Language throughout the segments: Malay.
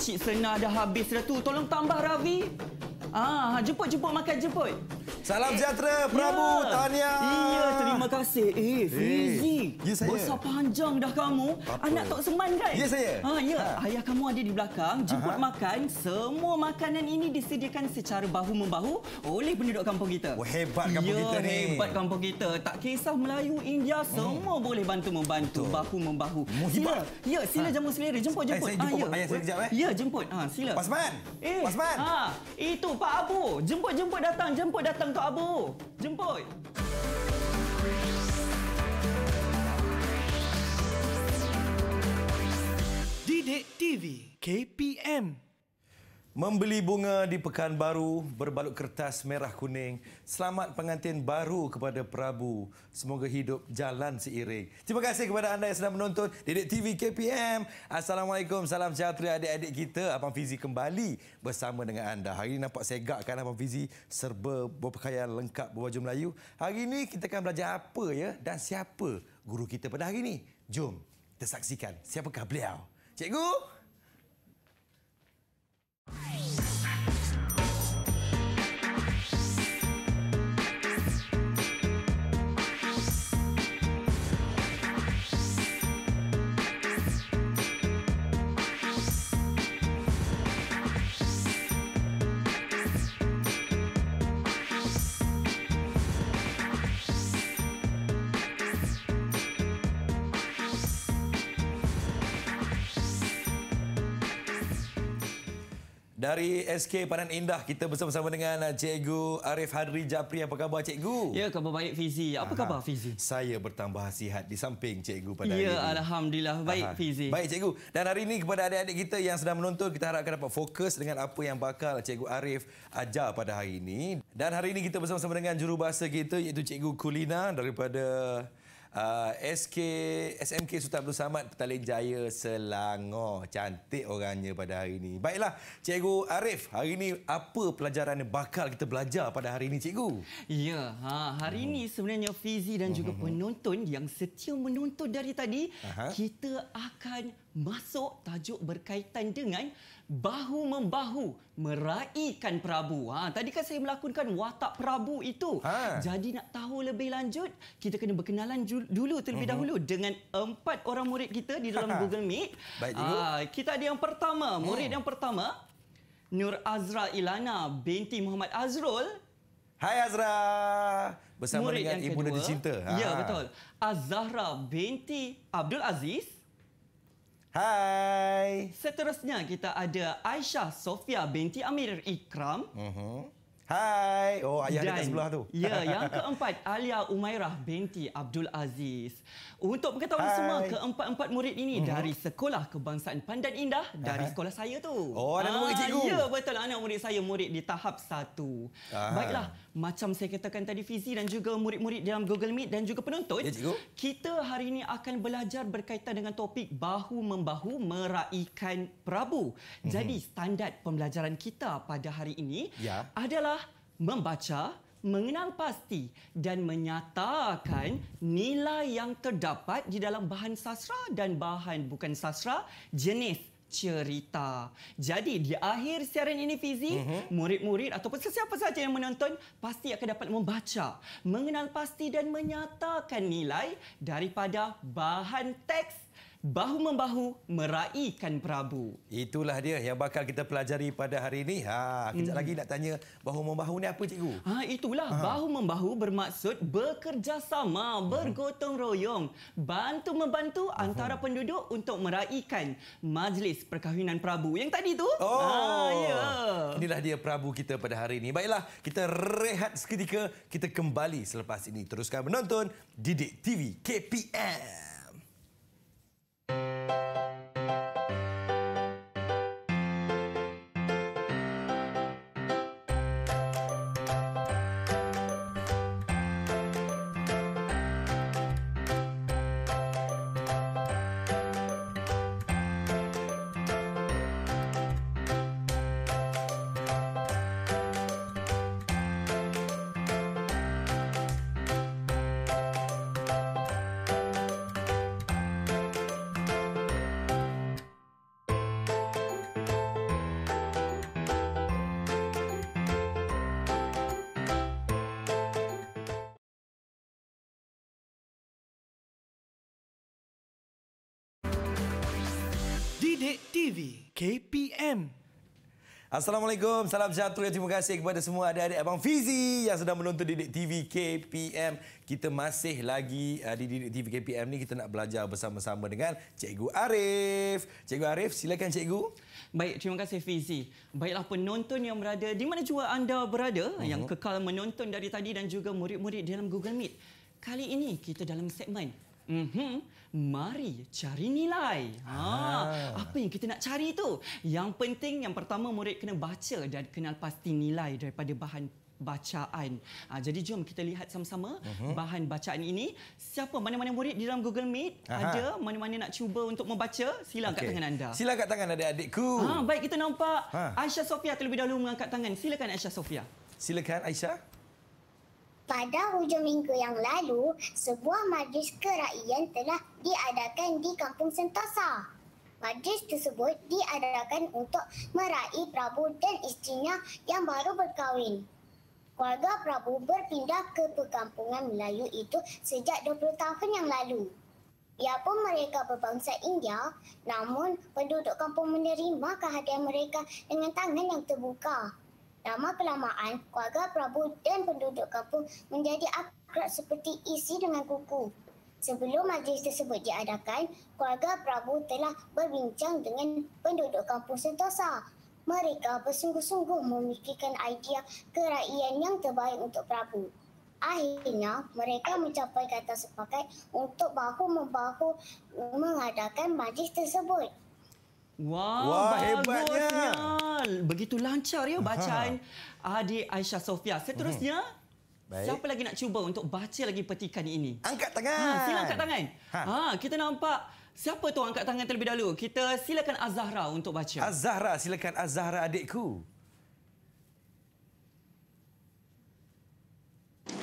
Cik Sena dah habis dah tu. Tolong tambah, Ravi. Ah, jemput-jemput makan jemput. jemput. Salam sejahtera, Prabu. Ya. Tahniah. Iya, terima kasih. Eh, eh Fizi. Eh. Ya, saya. Besar panjang dah kamu. Apa? Anak Tok Seman, kan? Ya, saya. Ha, ya, ha. ayah kamu ada di belakang. Jemput Aha. makan. Semua makanan ini disediakan secara bahu-membahu oleh penduduk kampung kita. Oh, hebat kampung ya, kita ni. hebat kampung kita. Tak kisah Melayu, India, hmm. semua boleh bantu-membantu. Bahu-membahu. Sila. Ya, sila ha. jamu selera. Jemput-jemput. Saya ha, jemput ya. ayah saya sekejap, eh. Ya, jemput. Ha, sila. Pasman. Eh. Pasman. Ha. Itu, Pak Abu. Jemput-jemput datang. Jemput datang Kak Abu. Jemput. Didik TV KPM Membeli bunga di Pekan Baru berbalut kertas merah kuning. Selamat pengantin baru kepada Prabu. Semoga hidup jalan seiring. Terima kasih kepada anda yang sedang menonton Dedek TV KPM. Assalamualaikum, salam sejahtera adik-adik kita. Abang Fizi kembali bersama dengan anda. Hari ini nampak segak kan Abang Fizi serba berpakaian lengkap berbaju Melayu. Hari ini kita akan belajar apa ya dan siapa guru kita pada hari ini. Jom kita saksikan siapakah beliau. Cikgu! Cikgu! Bye. Dari SK Panan Indah kita bersama-sama dengan uh, Cikgu Arif Hadri Japri. Apa khabar Cikgu? Ya, khabar baik Fizi. Apa Aha. khabar Fizi? Saya bertambah sihat di samping Cikgu pada ya, hari ini. Ya, alhamdulillah baik Aha. Fizi. Baik Cikgu. Dan hari ini kepada adik-adik kita yang sedang menonton kita harapkan dapat fokus dengan apa yang bakal Cikgu Arif ajar pada hari ini. Dan hari ini kita bersama-sama dengan jurubahasa kita iaitu Cikgu Kulina daripada Ah, SK SMK Sultan Abdul Samad Petaling Jaya Selangor. Cantik orangnya pada hari ini. Baiklah, Cikgu Arif, hari ini apa pelajaran yang bakal kita belajar pada hari ini, Cikgu? Ya, ha, hari ini sebenarnya Fizi dan juga mhm. penonton yang setia menonton dari tadi, Aha. kita akan masuk tajuk berkaitan dengan bahu membahu meraihkan prabu. Ha tadi kan saya melakonkan watak prabu itu. Ha. Jadi nak tahu lebih lanjut, kita kena berkenalan dulu terlebih uh-huh. dahulu dengan empat orang murid kita di dalam Google Meet. Baik Ha, kita ada yang pertama, murid hmm. yang pertama Nur Azra Ilana binti Muhammad Azrul. Hai Azra. Bersama murid dengan ibu dan dicinta. Ha. Ya ah. betul. Azahra binti Abdul Aziz. Hai. Seterusnya kita ada Aisyah Sofia binti Amir Ikram. Uh-huh. Hai. Oh, ayah dekat sebelah tu. Ya, yang keempat Alia Umairah binti Abdul Aziz untuk pengetahuan Hai. semua keempat-empat murid ini hmm. dari sekolah kebangsaan Pandan Indah dari sekolah saya tu. Oh, anak ah, murid cikgu. Ya, betul anak murid saya murid di tahap 1. Ah. Baiklah, macam saya katakan tadi Fizi dan juga murid-murid dalam Google Meet dan juga penonton, ya, kita hari ini akan belajar berkaitan dengan topik bahu membahu meraikan Prabu. Mhm. Jadi, hmm. standard pembelajaran kita pada hari ini ya. adalah membaca mengenal pasti dan menyatakan nilai yang terdapat di dalam bahan sastra dan bahan bukan sastra jenis cerita. Jadi di akhir siaran ini Fizi, uh-huh. murid-murid ataupun sesiapa sahaja yang menonton pasti akan dapat membaca, mengenal pasti dan menyatakan nilai daripada bahan teks bahu membahu meraihkan prabu. Itulah dia yang bakal kita pelajari pada hari ini. Ha, kejap hmm. lagi nak tanya bahu membahu ni apa cikgu? Ha, itulah ha. bahu membahu bermaksud bekerjasama, hmm. bergotong royong, bantu membantu antara penduduk untuk meraihkan majlis perkahwinan prabu. Yang tadi tu? Oh, ha, ya. Inilah dia prabu kita pada hari ini. Baiklah, kita rehat seketika, kita kembali selepas ini. Teruskan menonton Didik TV KPM. Bilik TV KPM Assalamualaikum, salam sejahtera terima kasih kepada semua adik-adik Abang Fizi yang sedang menonton Didik TV KPM. Kita masih lagi uh, di Didik TV KPM ni kita nak belajar bersama-sama dengan Cikgu Arif. Cikgu Arif, silakan Cikgu. Baik, terima kasih Fizi. Baiklah penonton yang berada, di mana jua anda berada uh mhm. -huh. yang kekal menonton dari tadi dan juga murid-murid dalam Google Meet. Kali ini kita dalam segmen... Mm -hmm mari cari nilai. Ha, ah. apa yang kita nak cari tu? Yang penting yang pertama murid kena baca dan kenal pasti nilai daripada bahan bacaan. Ha, jadi jom kita lihat sama-sama uh-huh. bahan bacaan ini. Siapa mana-mana murid di dalam Google Meet Aha. ada mana-mana nak cuba untuk membaca? Sila angkat okay. tangan anda. Sila angkat tangan adik-adikku. Ha, baik kita nampak ha. Aisyah Sofia terlebih dahulu mengangkat tangan. Silakan Aisyah Sofia. Silakan Aisyah. Pada hujung minggu yang lalu, sebuah majlis kerakyan telah diadakan di Kampung Sentosa. Majlis tersebut diadakan untuk meraih Prabu dan isterinya yang baru berkahwin. Keluarga Prabu berpindah ke perkampungan Melayu itu sejak 20 tahun yang lalu. Ia pun mereka berbangsa India, namun penduduk kampung menerima kehadiran mereka dengan tangan yang terbuka. Lama-kelamaan, keluarga Prabu dan penduduk kampung menjadi akrab seperti isi dengan kuku. Sebelum majlis tersebut diadakan, keluarga Prabu telah berbincang dengan penduduk kampung Sentosa. Mereka bersungguh-sungguh memikirkan idea keraian yang terbaik untuk Prabu. Akhirnya, mereka mencapai kata sepakat untuk bahu-membahu mengadakan majlis tersebut. Wow, Wah, hebatnya. Begitu lancar ya bacaan Aha. adik Aisyah Sofia. Seterusnya, mhm. Baik. siapa lagi nak cuba untuk baca lagi petikan ini? Angkat tangan. Ha, sila angkat tangan. Ha. ha, kita nampak siapa tu angkat tangan terlebih dahulu. Kita silakan Azahra untuk baca. Azahra, silakan Azahra adikku.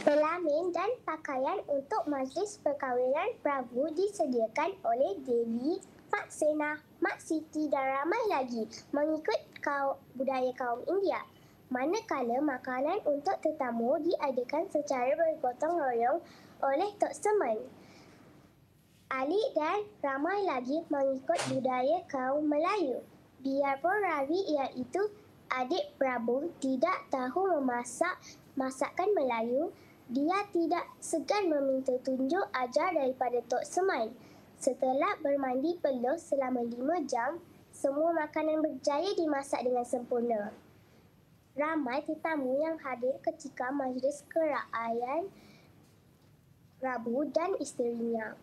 Pelamin dan pakaian untuk majlis perkahwinan Prabu disediakan oleh Dewi Faksinah. Mak Siti dan ramai lagi mengikut kaum, budaya kaum India. Manakala makanan untuk tetamu diadakan secara bergotong royong oleh Tok Seman. Ali dan ramai lagi mengikut budaya kaum Melayu. Biarpun Ravi iaitu adik Prabu tidak tahu memasak masakan Melayu, dia tidak segan meminta tunjuk ajar daripada Tok Seman. Setelah bermandi peluh selama lima jam, semua makanan berjaya dimasak dengan sempurna. Ramai tetamu yang hadir ketika majlis kerajaan Rabu dan isterinya.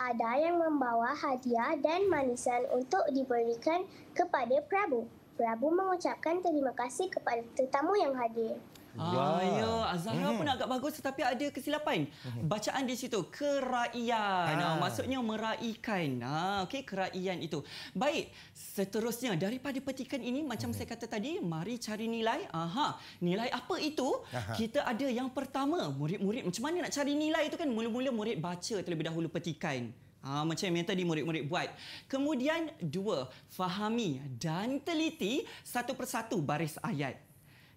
Ada yang membawa hadiah dan manisan untuk diberikan kepada Prabu. Prabu mengucapkan terima kasih kepada tetamu yang hadir. Ayo, ah, ya. ya. azhar Zahra hmm. pun agak bagus tetapi ada kesilapan. Hmm. Bacaan di situ, keraian. Ah. Maksudnya meraikan. Ah, okay keraian itu. Baik, seterusnya daripada petikan ini, macam hmm. saya kata tadi, mari cari nilai. Aha, nilai apa itu? Aha. Kita ada yang pertama, murid-murid macam mana nak cari nilai itu kan? Mula-mula murid baca terlebih dahulu petikan. Ha, macam yang tadi murid-murid buat. Kemudian, dua, fahami dan teliti satu persatu baris ayat.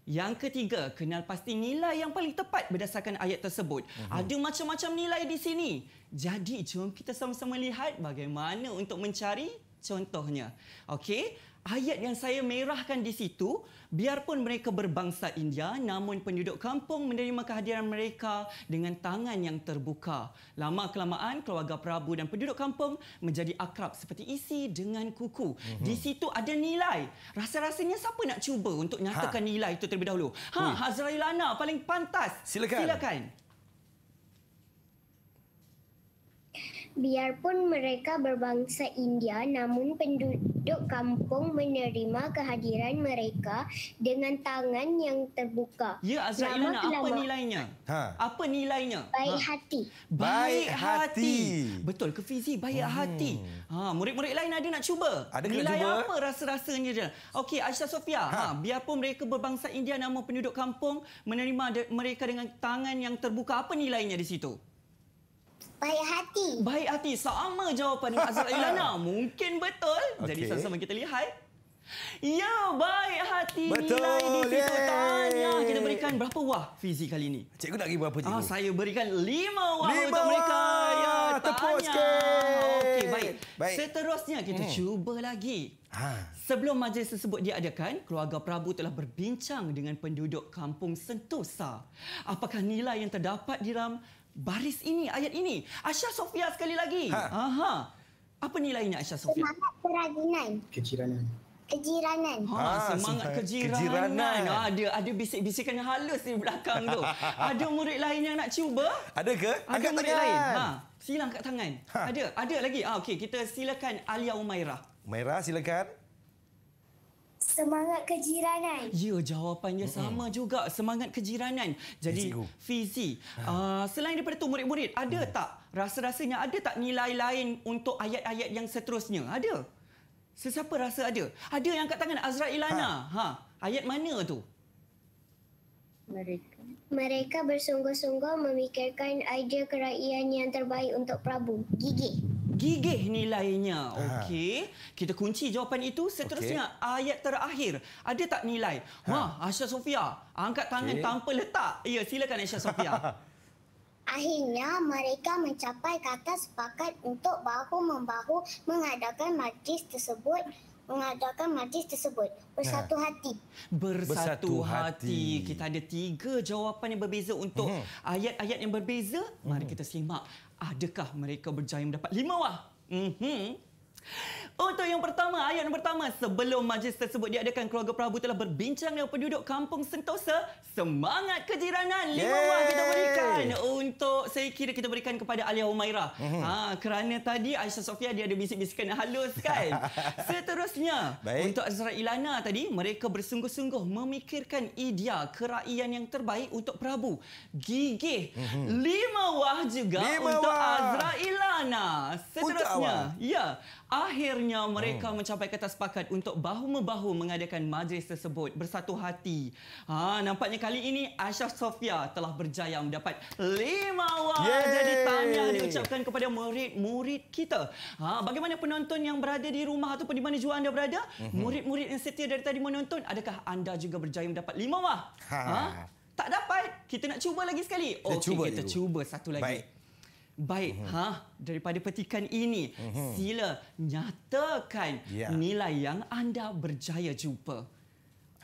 Yang ketiga, kenal pasti nilai yang paling tepat berdasarkan ayat tersebut. Uhum. Ada macam-macam nilai di sini. Jadi, jom kita sama-sama lihat bagaimana untuk mencari contohnya. Okey? ayat yang saya merahkan di situ biarpun mereka berbangsa India namun penduduk kampung menerima kehadiran mereka dengan tangan yang terbuka lama kelamaan keluarga prabu dan penduduk kampung menjadi akrab seperti isi dengan kuku uh-huh. di situ ada nilai rasa-rasanya siapa nak cuba untuk ha. nyatakan ha. nilai itu terlebih dahulu ha Hazrailana paling pantas silakan silakan Biarpun mereka berbangsa India, namun penduduk kampung menerima kehadiran mereka dengan tangan yang terbuka. Ya, Azra Ilona, apa nilainya? Ha. Apa nilainya? Baik ha. hati. Baik hati. Betul ke Fizi? Baik hmm. hati. Ha, murid-murid lain ada nak cuba? Ada Nilai cuba? apa rasa-rasanya dia? Okey, Aisyah Sofia, ha. ha. biarpun mereka berbangsa India, namun penduduk kampung menerima mereka dengan tangan yang terbuka. Apa nilainya di situ? Baik hati. Baik hati. Sama jawapan dengan Azra Ilana. Mungkin betul. Jadi okay. sama-sama kita lihat. Ya, baik hati Betul. nilai di situ. Tanya, kita berikan berapa wah fizik kali ini? Cikgu nak bagi berapa ah, cikgu? Ah, saya berikan lima wah lima untuk wah. mereka. Ya, Tepuk sikit. baik. baik. Seterusnya, kita hmm. cuba lagi. Ha. Sebelum majlis tersebut diadakan, keluarga Prabu telah berbincang dengan penduduk kampung Sentosa. Apakah nilai yang terdapat di dalam baris ini, ayat ini. Aisyah Sofia sekali lagi. Ha. Aha. Apa nilainya Aisyah Sofia? Semangat kerajinan. Kejiranan. Kejiranan. Ha, ha semangat kejiranan. kejiranan. Ha, ada ada bisik-bisikan yang halus di belakang tu. Ada murid lain yang nak cuba? Ada ke? Ada murid tangan. lain. Ha. Silang kat tangan. Ha. Ada. Ada lagi. Ah, ha, okey, kita silakan Alia Umairah. Umairah silakan. Semangat kejiranan. Ya, jawapannya mm -hmm. sama juga. Semangat kejiranan. Jadi, Fizi, ha. uh, selain daripada itu, murid-murid, ada hmm. tak rasa-rasanya, ada tak nilai lain untuk ayat-ayat yang seterusnya? Ada. Sesiapa rasa ada? Ada yang angkat tangan, Azra Ilana. Ha. Ha. Ayat mana tu? Mereka. Mereka bersungguh-sungguh memikirkan idea kerajaan yang terbaik untuk Prabu. Gigi gigih nilainya. Okey, kita kunci jawapan itu. Seterusnya, okay. ayat terakhir. Ada tak nilai? Ha. Wah, Aisyah Sofia, angkat tangan okay. tanpa letak. Ya, silakan Aisyah Sofia. Akhirnya, mereka mencapai kata sepakat untuk bahu-membahu mengadakan majlis tersebut mengadakan majlis tersebut bersatu ha. hati bersatu, bersatu hati. hati kita ada tiga jawapan yang berbeza untuk mhm. ayat-ayat hmm. yang berbeza mari hmm. kita simak adakah mereka berjaya mendapat lima wah? Mm -hmm. Untuk yang pertama, ayat yang pertama, sebelum majlis tersebut diadakan, keluarga Prabu telah berbincang dengan penduduk kampung Sentosa. Semangat kejiranan. Lima Yeay. kita berikan untuk saya kira kita berikan kepada Alia Umaira. Mm-hmm. Ha, kerana tadi Aisyah Sofia dia ada bisik bisik yang halus kan. Seterusnya, baik. untuk Azra Ilana tadi, mereka bersungguh-sungguh memikirkan idea keraian yang terbaik untuk Prabu. Gigih. Mm-hmm. Lima buah juga lima untuk wah. Azra Ilana. Seterusnya, ya. Akhirnya mereka oh. mencapai kertas sepakat untuk bahu-membahu mengadakan majlis tersebut bersatu hati. Ha, nampaknya kali ini Ashraf Sofia telah berjaya mendapat lima wang. Jadi tanya diucapkan kepada murid-murid kita. Ha, bagaimana penonton yang berada di rumah ataupun di mana juga anda berada? Mhm. Murid-murid yang setia dari tadi menonton, adakah anda juga berjaya mendapat lima wang? Ha. Ha? Tak dapat. Kita nak cuba lagi sekali. Okey, kita, oh, cuba, kita cuba satu lagi. Baik. Baik, uh-huh. ha, daripada petikan ini, uh-huh. sila nyatakan yeah. nilai yang anda berjaya jumpa.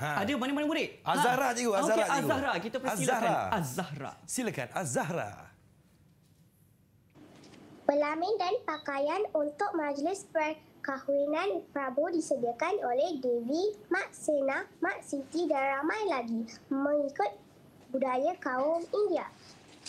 Ha. Ada mana-mana murid? Azahra ha. cikgu, Azahra okay, cikgu. Azahra, kita persilakan. Azahra. Silakan, Azahra. Pelamin dan pakaian untuk majlis perkahwinan Prabu disediakan oleh Dewi, Mak Sena, Mak Siti dan ramai lagi mengikut budaya kaum India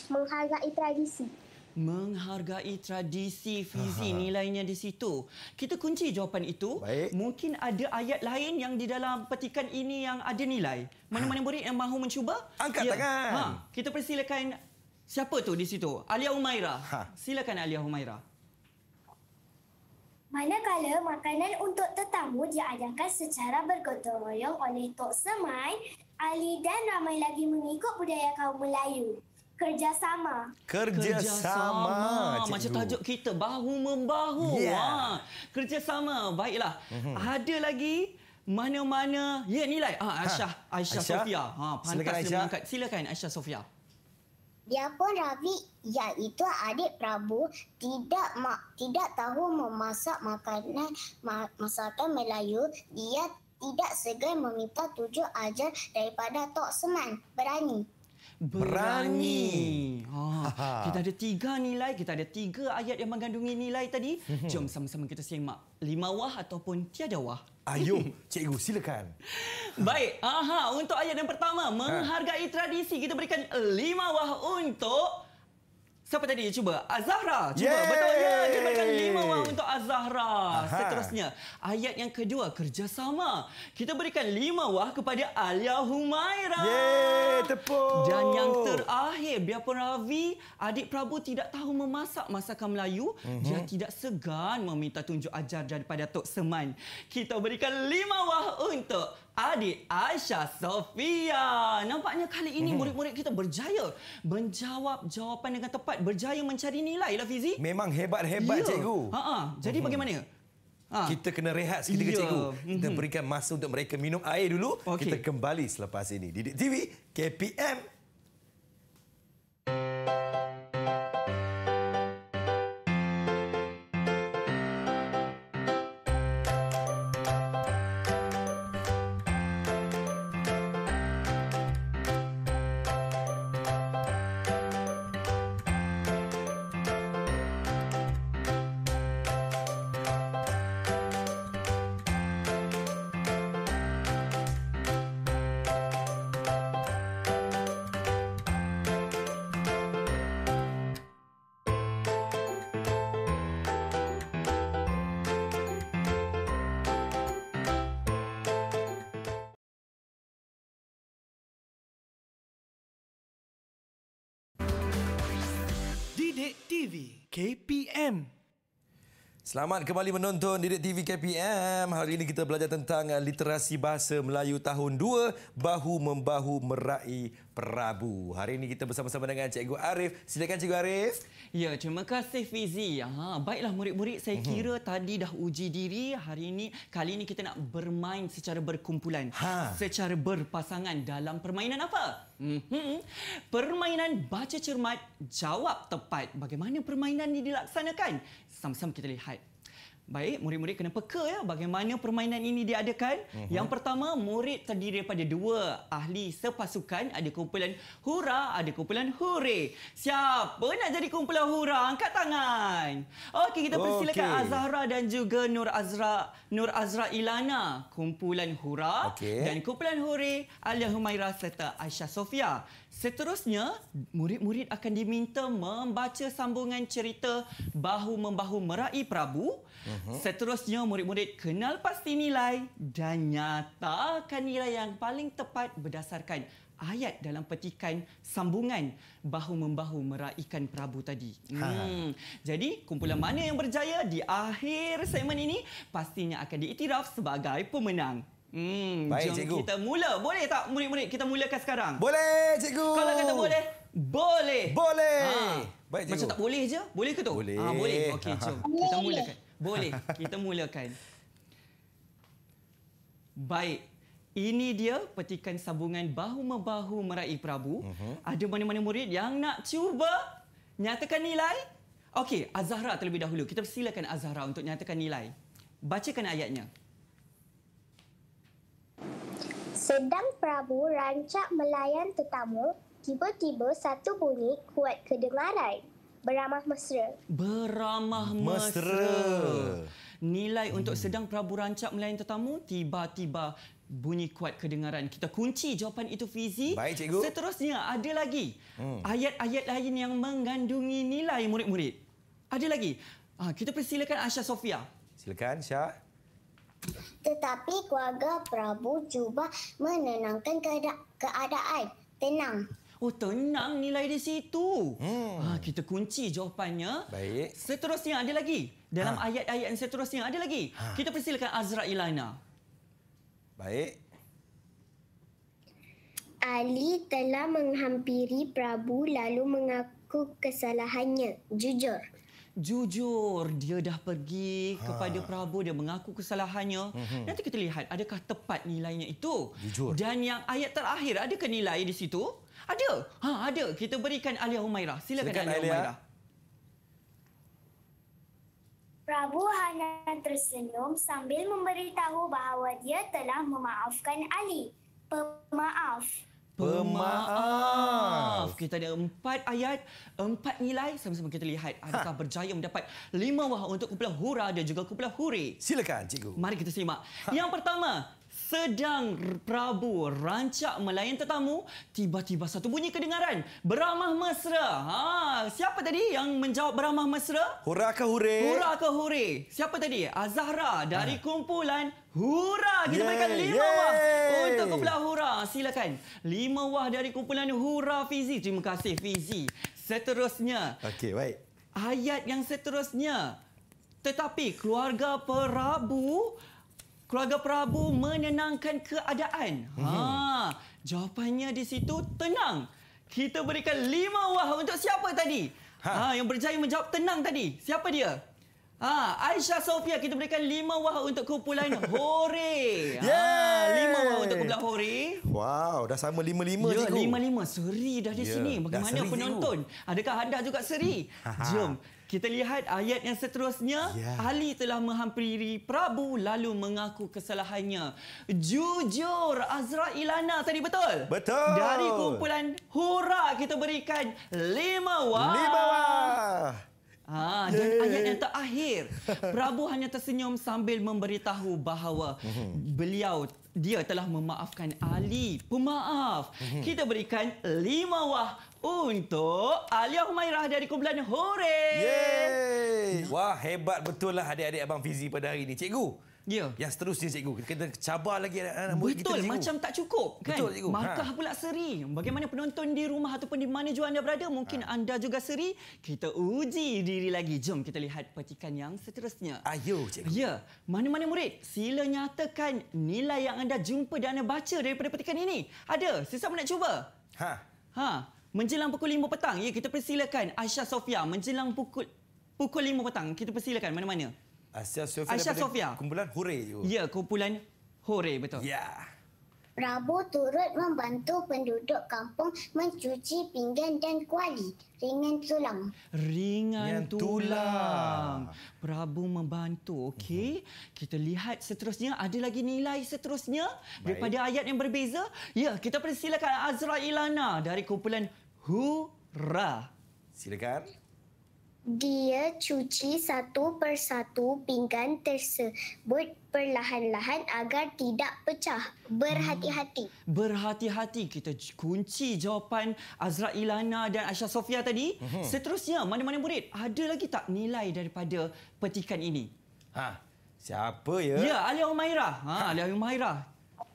menghargai tradisi menghargai tradisi fizi Aha. nilainya di situ. Kita kunci jawapan itu. Baik. Mungkin ada ayat lain yang di dalam petikan ini yang ada nilai. Mana-mana murid yang mahu mencuba? Angkat ya. tangan. Ha. Kita persilakan siapa tu di situ? Alia Umaira. Ha. Silakan Alia Umaira. Manakala makanan untuk tetamu diadakan secara bergotong royong oleh Tok Semai, Ali dan ramai lagi mengikut budaya kaum Melayu. Kerjasama. Kerjasama. kerjasama. Macam tajuk kita, bahu-membahu. Yeah. Ha. Kerjasama, baiklah. Mm -hmm. Ada lagi mana-mana... Ya, nilai. Ah ha. Aisyah, ha. Aisyah, Aisyah Sofia. Ha, pantas Silakan, Aisyah. Silakan, Aisyah Sofia. Dia pun Ravi, iaitu adik Prabu, tidak ma tidak tahu memasak makanan ma masakan Melayu, dia tidak segan meminta tujuh ajar daripada Tok Seman. Berani berani. berani. Ha. Kita ada tiga nilai, kita ada tiga ayat yang mengandungi nilai tadi. Mhm. Jom sama-sama kita simak. Lima wah ataupun tiada wah. Ayo, cikgu silakan. Baik, aha untuk ayat yang pertama, menghargai tradisi kita berikan lima wah untuk Siapa tadi? Cuba. Azahra. Cuba. Yeay. Betul ya. Jumlahkan lima wang untuk Azahra. Aha. Seterusnya, ayat yang kedua kerjasama. Kita berikan lima wang kepada Alia Humaira. Yeay, tepuk. Dan yang terakhir, biarpun Ravi, adik Prabu tidak tahu memasak masakan Melayu, mm -hmm. dia tidak segan meminta tunjuk ajar daripada Tok Seman. Kita berikan lima wang untuk adik Aisyah Sofia. Nampaknya kali ini mhm. murid-murid kita berjaya menjawab jawapan dengan tepat, berjaya mencari nilai lah Fizi. Memang hebat-hebat ya. cikgu. Ha -ha. Jadi hmm. bagaimana? Ha. Kita kena rehat seketika ya. cikgu. Kita mhm. berikan masa untuk mereka minum air dulu. Okay. Kita kembali selepas ini. Didik TV, KPM Didik TV KPM. Selamat kembali menonton Didik TV KPM. Hari ini kita belajar tentang eh, literasi bahasa Melayu tahun 2 bahu membahu meraih Prabu. Hari ini kita bersama-sama dengan Cikgu Arif. Silakan Cikgu Arif. Ya, terima kasih Fizi. Ha, baiklah murid-murid, saya mhm. kira hmm. tadi dah uji diri. Hari ini kali ini kita nak bermain secara berkumpulan, ha. secara berpasangan dalam permainan apa? Hmm. Permainan baca cermat jawab tepat. Bagaimana permainan ini dilaksanakan? Sama-sama kita lihat. Baik, murid-murid kena peka ya bagaimana permainan ini diadakan. Uh-huh. Yang pertama, murid terdiri daripada dua ahli sepasukan. Ada kumpulan hura, ada kumpulan hure. Siapa nak jadi kumpulan hura? Angkat tangan. Okey, kita persilakan okay. Azahra dan juga Nur Azra, Nur Azra Ilana, kumpulan hura okay. dan kumpulan hure Alia Humaira serta Aisyah Sofia. Seterusnya, murid-murid akan diminta membaca sambungan cerita Bahu-membahu meraih Prabu. Uh-huh. Seterusnya, murid-murid kenal pasti nilai dan nyatakan nilai yang paling tepat berdasarkan ayat dalam petikan sambungan Bahu-membahu meraihkan Prabu tadi. Ha. Hmm. Jadi, kumpulan mana yang berjaya di akhir segmen ini pastinya akan diiktiraf sebagai pemenang. Hmm, Baik, jom cikgu. kita mula. Boleh tak murid-murid kita mulakan sekarang? Boleh, cikgu. Kalau kata boleh, boleh. Boleh. Ha. Baik, cikgu. Macam tak boleh je? Boleh ke tu? Boleh. Ha, boleh. Okey, jom. Kita mulakan. Boleh. Kita mulakan. Baik. Ini dia petikan sambungan bahu mebahu meraih Prabu. Uh mhm. -huh. Ada mana-mana murid yang nak cuba nyatakan nilai? Okey, Azhara terlebih dahulu. Kita silakan Azhara untuk nyatakan nilai. Bacakan ayatnya. Sedang Prabu rancak melayan tetamu, tiba-tiba satu bunyi kuat kedengaran. Beramah mesra. Beramah mesra. Nilai hmm. untuk Sedang Prabu rancak melayan tetamu, tiba-tiba bunyi kuat kedengaran. Kita kunci jawapan itu Fizi. Baik, cikgu. Seterusnya, ada lagi hmm. ayat-ayat lain yang mengandungi nilai murid-murid. Ada lagi. Ah, kita persilakan Aisyah Sofia. Silakan, Aisyah. Tetapi keluarga Prabu cuba menenangkan keada- keadaan. Tenang. Oh, tenang nilai di situ. Hmm. Ha, kita kunci jawapannya. Baik. Seterusnya ada lagi. Dalam ha. ayat-ayat yang seterusnya ada lagi. Ha. Kita persilakan Azra Ilana. Baik. Ali telah menghampiri Prabu lalu mengaku kesalahannya. Jujur jujur dia dah pergi ha. kepada Prabu dia mengaku kesalahannya mm-hmm. nanti kita lihat adakah tepat nilainya itu jujur. dan yang ayat terakhir ada ke nilai di situ ada ha ada kita berikan Alia Humaira silakan, silakan Alia, Humaira Prabu hanya tersenyum sambil memberitahu bahawa dia telah memaafkan Ali pemaaf Pemaaf. Kita ada empat ayat, empat nilai. Sama-sama kita lihat ha. adakah ha. berjaya mendapat lima wahab untuk kumpulan Hura dan juga kumpulan Huri. Silakan, cikgu. Mari kita simak. Ha. Yang pertama, sedang Prabu rancak melayan tetamu, tiba-tiba satu bunyi kedengaran. Beramah mesra. Ha, siapa tadi yang menjawab beramah mesra? Hura ke hure? Hura ke hure. Siapa tadi? Azahra ah, dari ha. kumpulan Hura. Kita Yeay. berikan lima Yeay. wah untuk kumpulan Hura. Silakan. Lima wah dari kumpulan Hura Fizi. Terima kasih Fizi. Seterusnya. Okey, baik. Ayat yang seterusnya. Tetapi keluarga Prabu. Keluarga Prabu menenangkan keadaan. Mhm. Ha, jawapannya di situ tenang. Kita berikan lima wah untuk siapa tadi? Ha, ha yang berjaya menjawab tenang tadi. Siapa dia? Ha, Aisyah Sofia kita berikan lima wah untuk kumpulan Hore. Ya, Lima wah untuk kumpulan Hore. Wow, dah sama lima lima. ni. Ya, lima. 5 seri dah di ya, sini. Bagaimana penonton? Jiku. Adakah anda juga seri? Hmm. Ha, ha. Jom kita lihat ayat yang seterusnya. Yeah. Ali telah menghampiri Prabu lalu mengaku kesalahannya. Jujur Azra Ilana tadi betul? Betul. Dari kumpulan Hura kita berikan lima wah. Lima wah. Ha, ah, dan Yeay. ayat yang terakhir, Prabu hanya tersenyum sambil memberitahu bahawa mhm. beliau dia telah memaafkan Ali. Pemaaf. Mhm. Kita berikan lima wah untuk Alia Humairah dari kumpulan Hore. Yeay. Wah, hebat betul lah adik-adik Abang Fizi pada hari ini. Cikgu, Ya, yang seterusnya cikgu. Kita cabar lagi anak eh, murid Betul, kita. Betul, macam tak cukup kan? Betul cikgu. Markah ha. pula seri. Bagaimana penonton di rumah ataupun di mana jua anda berada, mungkin ha. anda juga seri. Kita uji diri lagi. Jom kita lihat petikan yang seterusnya. Ayo cikgu. Ya, mana-mana murid, sila nyatakan nilai yang anda jumpa dan anda baca daripada petikan ini. Ada, sesama nak cuba? Ha. Ha. Menjelang pukul 5 petang. Ya, kita persilakan Aisyah Sofia menjelang pukul pukul lima petang. Kita persilakan mana-mana. Asia Sofia. Asia Sofia. Kumpulan Hore tu. Ya, kumpulan Hore betul. Ya. Yeah. Rabu turut membantu penduduk kampung mencuci pinggan dan kuali. Ringan tulang. Ringan tulang. tulang. Prabu membantu, okey? Mm-hmm. Kita lihat seterusnya. Ada lagi nilai seterusnya Baik. daripada ayat yang berbeza? Ya, kita persilakan Azra Ilana dari kumpulan Hura. Silakan. Dia cuci satu persatu pinggan tersebut perlahan-lahan agar tidak pecah. Berhati-hati. Hmm. Berhati-hati. Kita kunci jawapan Azra Ilana dan Aisyah Sofia tadi. Hmm. Seterusnya, mana-mana murid, ada lagi tak nilai daripada petikan ini? Ha, siapa ya? Ya, Ali Umairah. Ha, ha. Ali Umairah.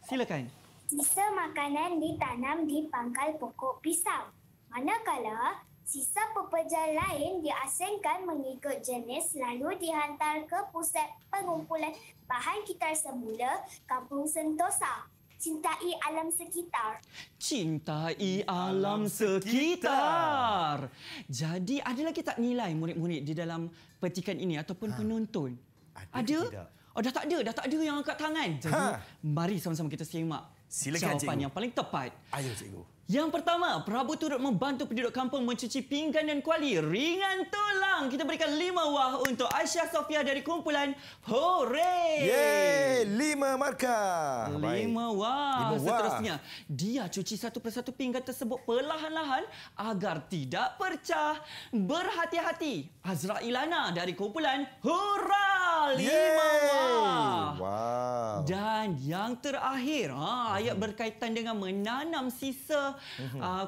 Silakan. Sisa makanan ditanam di pangkal pokok pisang. Manakala Sisa pekerja lain diasingkan mengikut jenis lalu dihantar ke pusat pengumpulan bahan kitar semula Kampung Sentosa. Cintai alam sekitar. Cintai alam sekitar. Jadi ada lagi tak nilai murid-murid di dalam petikan ini ataupun ha. penonton? Ada? ada? Tidak? Oh, dah tak ada, dah tak ada yang angkat tangan. Jadi ha. mari sama-sama kita simak Silakan, jawapan cikgu. yang paling tepat. Ayo cikgu. Yang pertama, Prabu turut membantu penduduk kampung mencuci pinggan dan kuali ringan tulang. Kita berikan lima wah untuk Aisyah Sofia dari kumpulan Hore. Yeay, lima markah. Lima wah. Lima wah. Seterusnya, dia cuci satu persatu pinggan tersebut perlahan-lahan agar tidak pecah. Berhati-hati, Azra Ilana dari kumpulan Hura. Lima wah. Wow. Dan yang terakhir, ha, ayat berkaitan dengan menanam sisa uh,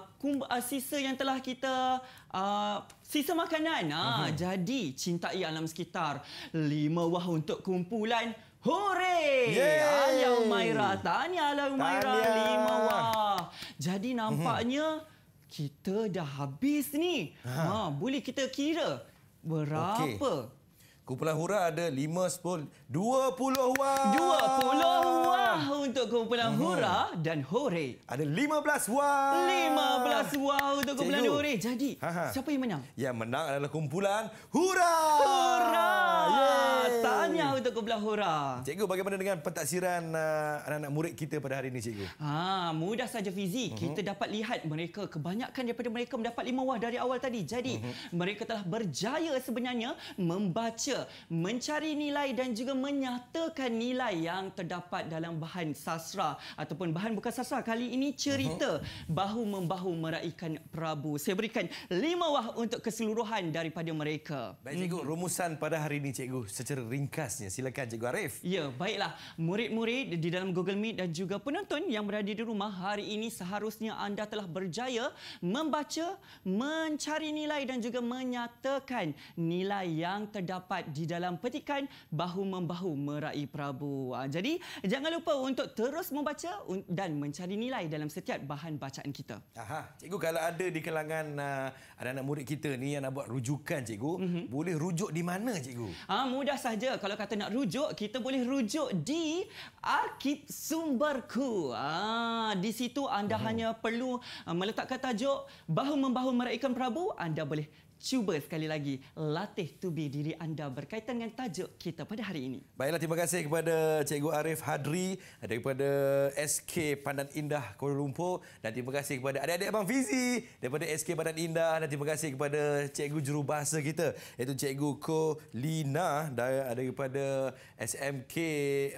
sisa yang telah kita uh, sisa makanan. Uh, uh-huh. Jadi cintai alam sekitar. Lima wah untuk kumpulan. Hore! Ya Umaira, tahniahlah Umaira lima wah. Jadi nampaknya uh-huh. kita dah habis ni. Uh-huh. Ha, boleh kita kira berapa? Okay. Kumpulan Hura ada 5, 10, 20 wah! 20 wah untuk Kumpulan uh Hura dan Hore. Ada 15 wah! 15 wah untuk Kumpulan Hore. Jadi, Ha-ha. siapa yang menang? Yang menang adalah Kumpulan Hura! Hura! untuk kebelah hura. Cikgu, bagaimana dengan pentaksiran uh, anak-anak uh, murid kita pada hari ini, cikgu? Ha, mudah saja fizik. Uh mhm. -huh. Kita dapat lihat mereka. Kebanyakan daripada mereka mendapat lima wah dari awal tadi. Jadi, uh mhm. -huh. mereka telah berjaya sebenarnya membaca, mencari nilai dan juga menyatakan nilai yang terdapat dalam bahan sastra ataupun bahan bukan sastra. Kali ini cerita uh mhm. -huh. bahu-membahu meraihkan Prabu. Saya berikan lima wah untuk keseluruhan daripada mereka. Baik, cikgu. Uh -huh. Rumusan pada hari ini, cikgu, secara ringkasnya silakan Cikgu Arif. Ya, baiklah. Murid-murid di dalam Google Meet dan juga penonton yang berada di rumah hari ini seharusnya anda telah berjaya membaca, mencari nilai dan juga menyatakan nilai yang terdapat di dalam petikan bahu-membahu meraih Prabu. Ah, jadi, jangan lupa untuk terus membaca dan mencari nilai dalam setiap bahan bacaan kita. Aha, Cikgu, kalau ada di kalangan ah, anak-anak murid kita ni yang nak buat rujukan, Cikgu, mm -hmm. boleh rujuk di mana, Cikgu? Ah, mudah saja kalau kata nak rujuk, kita boleh rujuk di Arkit Sumberku. Ah, di situ anda oh. hanya perlu ah, meletakkan tajuk bahu membahu meraikan Prabu, anda boleh cuba sekali lagi latih tubi diri anda berkaitan dengan tajuk kita pada hari ini. Baiklah, terima kasih kepada Cikgu Arif Hadri daripada SK Pandan Indah Kuala Lumpur dan terima kasih kepada adik-adik Abang Fizi daripada SK Pandan Indah dan terima kasih kepada Cikgu Jurubahasa kita iaitu Cikgu Ko Lina daripada SMK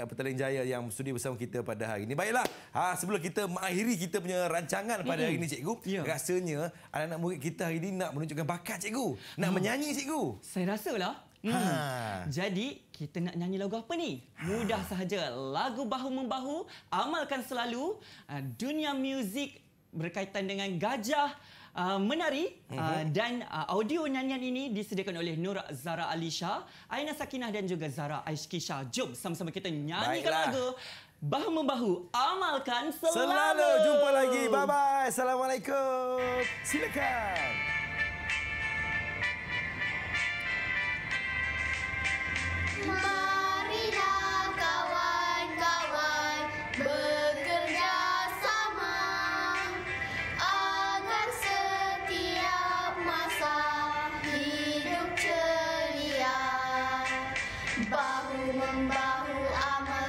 eh, Petaling Jaya yang sudi bersama kita pada hari ini. Baiklah, ha, sebelum kita mengakhiri kita punya rancangan pada hari ini, Cikgu, ya. rasanya anak-anak murid kita hari ini nak menunjukkan bakat, Cikgu cikgu. Nak ha. menyanyi cikgu. Saya rasalah. Hmm. Ha. Jadi kita nak nyanyi lagu apa ni? Mudah ha. sahaja. Lagu bahu membahu amalkan selalu ah, dunia muzik berkaitan dengan gajah Uh, menari uh, uh dan uh, audio nyanyian ini disediakan oleh Nur Zara Alisha, Aina Sakinah dan juga Zara Aishkisha. Jom sama-sama kita nyanyikan lagu. Bahu-membahu, amalkan selalu. Selalu jumpa lagi. Bye-bye. Assalamualaikum. Silakan. Bahu membahu aman